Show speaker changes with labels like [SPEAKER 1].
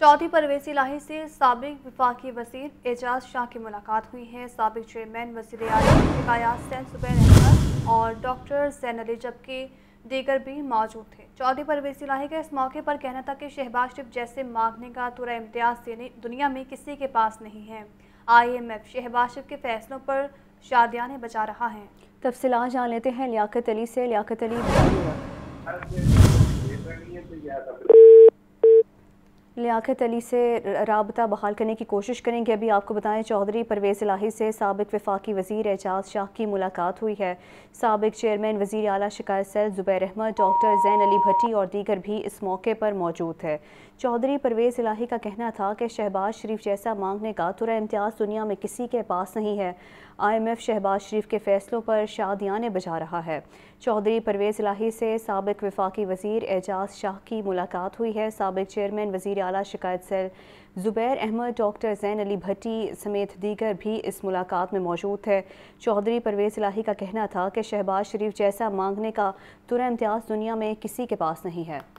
[SPEAKER 1] चौथी परवेज़ी लाही से सबक विफाक वजीर एजाज शाह की मुलाकात हुई है सबक चेयरमैन वजीर शिकायात और डॉक्टर जैन अली जबकि दीगर भी मौजूद थे चौधरी परवेज़ी लाही का इस मौके पर कहना था कि शहबाज शिफ जैसे मांगने का तुरा इम्तियाज़ देने दुनिया में किसी के पास नहीं है आई एम एफ शहबाज शिफ के फैसलों पर ने बचा रहा है
[SPEAKER 2] तफसला जान लेते हैं लियाकत अली से लियाकत अली
[SPEAKER 3] लिया़त अली से रबता बहाल करने की कोशिश करेंगे अभी आपको बताएं चौधरी परवेज़ इलाही से सबक वफाकी वजीर एजाज शाह की मुलाकात हुई है सबक चेयरमैन वजीर अली शिकायत सेल ज़ुबैर अहमद डॉक्टर जैन अली भट्टी और दीगर भी इस मौके पर मौजूद है चौधरी परवेज़ इलाही का कहना था कि शहबाज शरीफ जैसा मांगने का तुरा इम्तियाज़ दुनिया में किसी के पास नहीं है I M F Shehbaz Sharif के फ़ैसलों पर शादियाँ ने बजा रहा है चौधरी परवेज़ इलाही से सबक वफाकी वजीर एजाज शाह की मुलाकात हुई है सबक चेयरमैन वजी आला शिकायत सेल ज़ुबैर अहमद डॉक्टर जैन अली भट्टी समेत दीगर भी इस मुलाकात में मौजूद थे चौधरी परवेज़ इलाही का कहना था कि शहबाज शरीफ जैसा मांगने का तुरंत इम्तियाज़ दुनिया में किसी के पास नहीं है